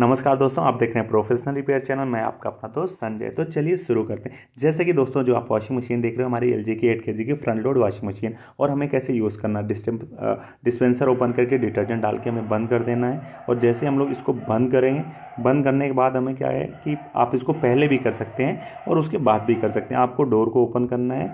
नमस्कार दोस्तों आप देख रहे हैं प्रोफेशनल रिपेयर चैनल मैं आपका अपना दोस्त संजय तो चलिए शुरू करते हैं जैसे कि दोस्तों जो आप वॉशिंग मशीन देख रहे हो हमारी एल की एट के की फ्रंट लोड वॉशिंग मशीन और हमें कैसे यूज़ करना है डिस्पेंसर ओपन करके डिटर्जेंट डाल के हमें बंद कर देना है और जैसे हम लोग इसको बंद करेंगे बंद करने के बाद हमें क्या है कि आप इसको पहले भी कर सकते हैं और उसके बाद भी कर सकते हैं आपको डोर को ओपन करना है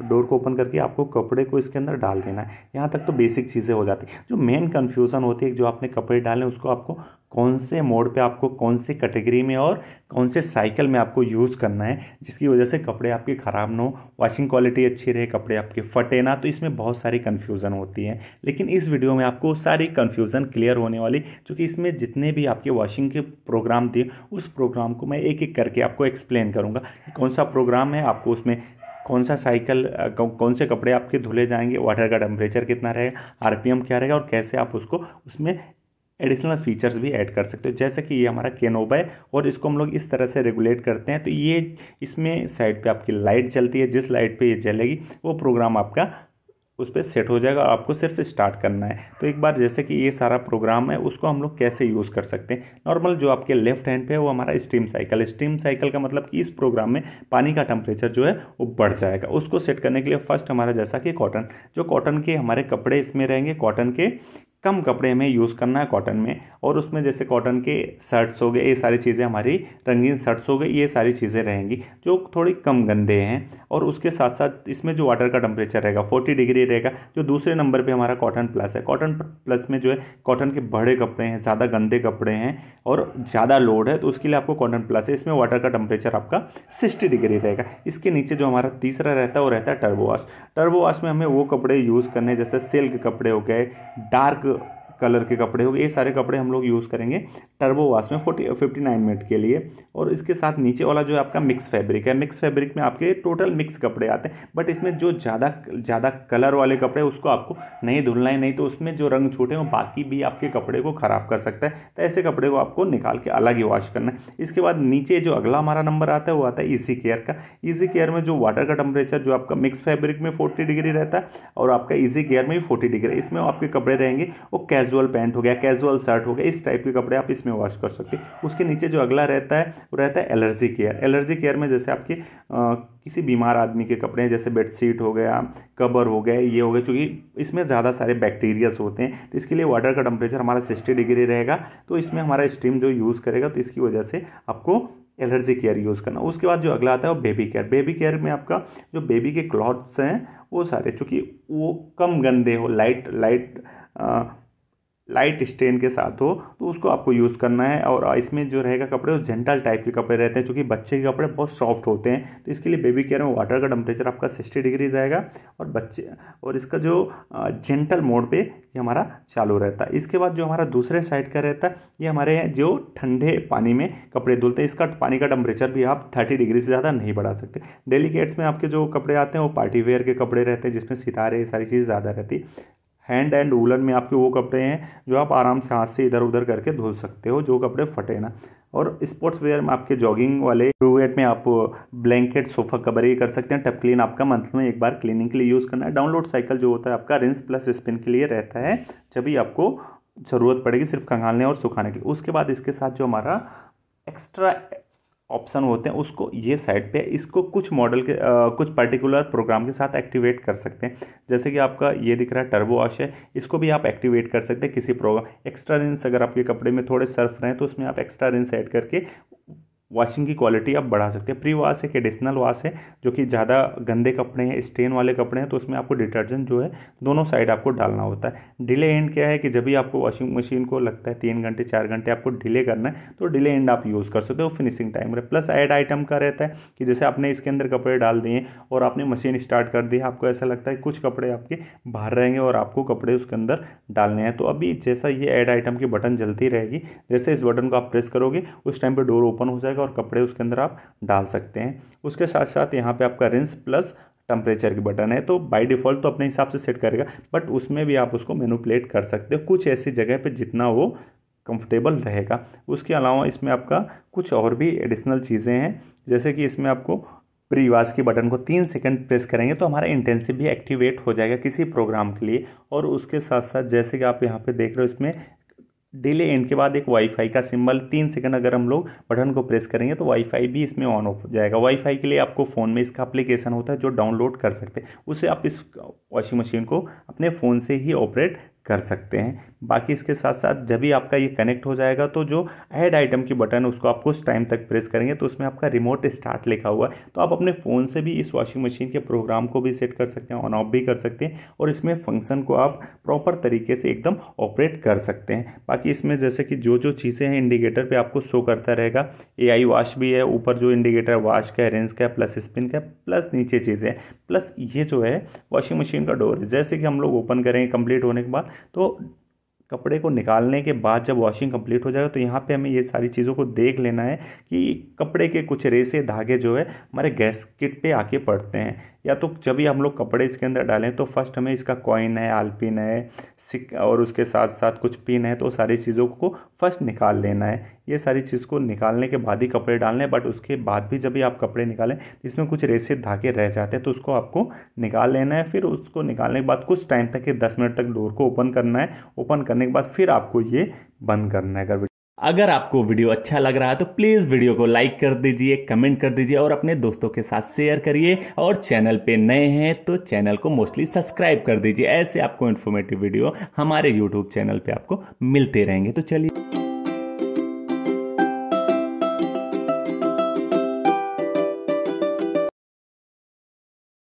डोर को ओपन करके आपको कपड़े को इसके अंदर डाल देना है यहाँ तक तो बेसिक चीज़ें हो जाती जो मेन कन्फ्यूज़न होती है जो आपने कपड़े डाले उसको आपको कौन से मोड पे आपको कौन से कैटेगरी में और कौन से साइकिल में आपको यूज़ करना है जिसकी वजह से कपड़े आपके ख़राब ना हो वॉशिंग क्वालिटी अच्छी रहे कपड़े आपके फटे ना तो इसमें बहुत सारी कन्फ्यूज़न होती है लेकिन इस वीडियो में आपको सारी कन्फ्यूज़न क्लियर होने वाली क्योंकि इसमें जितने भी आपके वॉशिंग के प्रोग्राम थे उस प्रोग्राम को मैं एक एक करके आपको एक्सप्लेन करूँगा कौन सा प्रोग्राम है आपको उसमें कौन सा साइकिल कौन से कपड़े आपके धुले जाएंगे वाटर का टेम्परेचर कितना रहेगा आरपीएम क्या रहेगा और कैसे आप उसको उसमें एडिशनल फीचर्स भी ऐड कर सकते हो जैसे कि ये हमारा केनोबा है और इसको हम लोग इस तरह से रेगुलेट करते हैं तो ये इसमें साइड पे आपकी लाइट चलती है जिस लाइट पे ये जलेगी वो प्रोग्राम आपका उस पर सेट हो जाएगा आपको सिर्फ स्टार्ट करना है तो एक बार जैसे कि ये सारा प्रोग्राम है उसको हम लोग कैसे यूज़ कर सकते हैं नॉर्मल जो आपके लेफ्ट हैंड पे है वो हमारा स्टीम साइकिल स्टीम साइकिल का मतलब कि इस प्रोग्राम में पानी का टेम्परेचर जो है वो बढ़ जाएगा उसको सेट करने के लिए फर्स्ट हमारा जैसा कि कॉटन जो कॉटन के हमारे कपड़े इसमें रहेंगे कॉटन के कम कपड़े हमें यूज़ करना है कॉटन में और उसमें जैसे कॉटन के शर्ट्स हो गए ये सारी चीज़ें हमारी रंगीन शर्ट्स हो गई ये सारी चीज़ें रहेंगी जो थोड़ी कम गंदे हैं और उसके साथ साथ इसमें जो वाटर का टेम्परेचर रहेगा फोर्टी डिग्री रहेगा जो दूसरे नंबर पर हमारा कॉटन प्लस है कॉटन प्लस में जो है कॉटन के बड़े कपड़े हैं ज़्यादा गंदे कपड़े हैं और ज़्यादा लोड है तो उसके लिए आपको कॉटन प्लस है इसमें वाटर का टेम्परेचर आपका सिक्सटी डिग्री रहेगा इसके नीचे जो हमारा तीसरा रहता है वो रहता है टर्बोवाश टर्बोवाश में हमें वो कपड़े यूज़ करने जैसे सिल्क कपड़े हो गए डार्क ഒരു कलर के कपड़े हो गए ये सारे कपड़े हम लोग यूज़ करेंगे टर्बो वाश में फोर्टी फिफ्टी नाइन मिनट के लिए और इसके साथ नीचे वाला जो आपका मिक्स फैब्रिक है मिक्स फैब्रिक में आपके टोटल मिक्स कपड़े आते हैं बट इसमें जो ज़्यादा ज़्यादा कलर वाले कपड़े उसको आपको नहीं धुलना है नहीं तो उसमें जो रंग छूटे वो बाकी भी आपके कपड़े को ख़राब कर सकता है तो ऐसे कपड़े को आपको निकाल के अलग ही वॉश करना है इसके बाद नीचे जो अगला हमारा नंबर आता है वो आता है ईजी केयर का ईजी केयर में जो वाटर का टेम्परेचर जो आपका मिक्स फैब्रिक में फोर्टी डिग्री रहता है और आपका ईजी केयर में भी फोर्टी डिग्री इसमें आपके कपड़े रहेंगे वो कैज कैजुअल पैंट हो गया कैजुअल शर्ट हो गया इस टाइप के कपड़े आप इसमें वॉश कर सकते हैं उसके नीचे जो अगला रहता है वो रहता है एलर्जी केयर एलर्जी केयर में जैसे आपके आ, किसी बीमार आदमी के कपड़े हैं जैसे बेडशीट हो गया कबर हो गया ये हो गया क्योंकि इसमें ज़्यादा सारे बैक्टीरियाज होते हैं तो इसके लिए वाटर का टेम्परेचर हमारा सिक्सटी डिग्री रहेगा तो इसमें हमारा स्टीम जो यूज़ करेगा तो इसकी वजह से आपको एलर्जी केयर यूज़ करना उसके बाद जो अगला आता है वो बेबी केयर बेबी केयर में आपका जो बेबी के क्लॉथ्स हैं वो सारे चूँकि वो कम गंदे हो लाइट लाइट लाइट स्टेन के साथ हो तो उसको आपको यूज़ करना है और इसमें जो रहेगा कपड़े वो जेंटल टाइप के कपड़े रहते हैं चूँकि बच्चे के कपड़े बहुत सॉफ्ट होते हैं तो इसके लिए बेबी केयर में वाटर का टेम्परेचर आपका सिक्सटी डिग्री जाएगा और बच्चे और इसका जो जेंटल मोड पे ये हमारा चालू रहता है इसके बाद जो हमारा दूसरे साइड का रहता है ये हमारे जो ठंडे पानी में कपड़े धुलते हैं इसका पानी का टेम्परेचर भी आप थर्टी डिग्री से ज़्यादा नहीं बढ़ा सकते डेलीकेट्स में आपके जो कपड़े आते हैं वो पार्टी वेयर के कपड़े रहते हैं जिसमें सितारे सारी चीज़ ज़्यादा रहती हैंड एंड वूलन में आपके वो कपड़े हैं जो आप आराम से हाथ से इधर उधर करके धो सकते हो जो कपड़े फटे ना और स्पोर्ट्स वेयर में आपके जॉगिंग वाले रूवेट में आप ब्लैंकेट सोफा कवर ही कर सकते हैं टप क्लीन आपका मंथ में एक बार क्लीनिंग के लिए यूज़ करना है डाउनलोड साइकिल जो होता है आपका रिंस प्लस स्पिन के लिए रहता है जब भी आपको ज़रूरत पड़ेगी सिर्फ खंगालने और सुखाने के लिए उसके बाद इसके साथ जो हमारा एक्स्ट्रा ऑप्शन होते हैं उसको ये साइड पे इसको कुछ मॉडल के आ, कुछ पर्टिकुलर प्रोग्राम के साथ एक्टिवेट कर सकते हैं जैसे कि आपका ये दिख रहा है टर्बो वॉश है इसको भी आप एक्टिवेट कर सकते हैं किसी प्रोग्राम एक्स्ट्रा रिंस अगर आपके कपड़े में थोड़े सर्फ रहे हैं तो उसमें आप एक्स्ट्रा रिंस ऐड करके वॉशिंग की क्वालिटी आप बढ़ा सकते हैं प्री वॉश एक एडिशनल वॉश है जो कि ज़्यादा गंदे कपड़े हैं स्टेन वाले कपड़े हैं तो उसमें आपको डिटर्जेंट जो है दोनों साइड आपको डालना होता है डिले एंड क्या है कि जब भी आपको वॉशिंग मशीन को लगता है तीन घंटे चार घंटे आपको डिले करना है तो डिले एंड आप यूज़ कर सकते हो फिनिशिंग टाइम रहे प्लस एड आइटम का रहता है कि जैसे आपने इसके अंदर कपड़े डाल दिए और आपने मशीन स्टार्ट कर दी आपको ऐसा लगता है कुछ कपड़े आपके बाहर रहेंगे और आपको कपड़े उसके अंदर डालने हैं तो अभी जैसा ये एड आइटम की बटन जलती रहेगी जैसे इस बटन को आप प्रेस करोगे उस टाइम पर डोर ओपन हो जाएगा जाएगा और कपड़े उसके अंदर आप डाल सकते हैं उसके साथ साथ यहाँ पे आपका रिंस प्लस टेम्परेचर की बटन है तो बाय डिफ़ॉल्ट तो अपने हिसाब से सेट करेगा बट उसमें भी आप उसको मेनुपलेट कर सकते हो कुछ ऐसी जगह पे जितना वो कंफर्टेबल रहेगा उसके अलावा इसमें आपका कुछ और भी एडिशनल चीज़ें हैं जैसे कि इसमें आपको प्रीवास की बटन को तीन सेकंड प्रेस करेंगे तो हमारा इंटेंसिव भी एक्टिवेट हो जाएगा किसी प्रोग्राम के लिए और उसके साथ साथ जैसे कि आप यहाँ पे देख रहे हो इसमें डिले एंड के बाद एक वाईफाई का सिंबल तीन सेकंड अगर हम लोग बटन को प्रेस करेंगे तो वाईफाई भी इसमें ऑन हो जाएगा वाईफाई के लिए आपको फ़ोन में इसका एप्लीकेशन होता है जो डाउनलोड कर सकते हैं उसे आप इस वॉशिंग मशीन को अपने फ़ोन से ही ऑपरेट कर सकते हैं बाकी इसके साथ साथ जब भी आपका ये कनेक्ट हो जाएगा तो जो ऐड आइटम की बटन है उसको आप कुछ टाइम तक प्रेस करेंगे तो उसमें आपका रिमोट स्टार्ट लिखा हुआ है तो आप अपने फ़ोन से भी इस वॉशिंग मशीन के प्रोग्राम को भी सेट कर सकते हैं ऑन ऑफ भी कर सकते हैं और इसमें फंक्शन को आप प्रॉपर तरीके से एकदम ऑपरेट कर सकते हैं बाकी इसमें जैसे कि जो जो चीज़ें हैं इंडिकेटर पर आपको शो करता रहेगा ए आई वाश भी है ऊपर जो इंडिकेटर वाश का है रेंज का है प्लस स्पिन का प्लस नीचे चीज़ें प्लस ये जो है वॉशिंग मशीन का डोर है जैसे कि हम लोग ओपन करेंगे कंप्लीट होने के बाद तो कपड़े को निकालने के बाद जब वॉशिंग कंप्लीट हो जाएगा तो यहाँ पे हमें ये सारी चीज़ों को देख लेना है कि कपड़े के कुछ रेसे धागे जो है हमारे गैसकिट पे आके पड़ते हैं या तो जब भी हम लोग कपड़े इसके अंदर डालें तो फर्स्ट हमें इसका कॉइन है आलपिन है सिक और उसके साथ साथ कुछ पिन है तो सारी चीज़ों को फर्स्ट निकाल लेना है ये सारी चीज़ को निकालने के बाद ही कपड़े डालने बट उसके बाद भी जब भी आप कपड़े निकालें तो इसमें कुछ रेसे धागे रह जाते हैं तो उसको आपको निकाल लेना है फिर उसको निकालने के बाद कुछ टाइम तक दस मिनट तक डोर को ओपन करना है ओपन करने करने के बाद फिर आपको ये बंद करना है अगर अगर आपको वीडियो अच्छा लग रहा है तो प्लीज़ वीडियो को लाइक कर दीजिए कमेंट कर दीजिए और अपने दोस्तों के साथ शेयर करिए और चैनल पे नए हैं तो चैनल को मोस्टली सब्सक्राइब कर दीजिए ऐसे आपको इन्फॉर्मेटिव वीडियो हमारे यूट्यूब चैनल पे आपको मिलते रहेंगे तो चलिए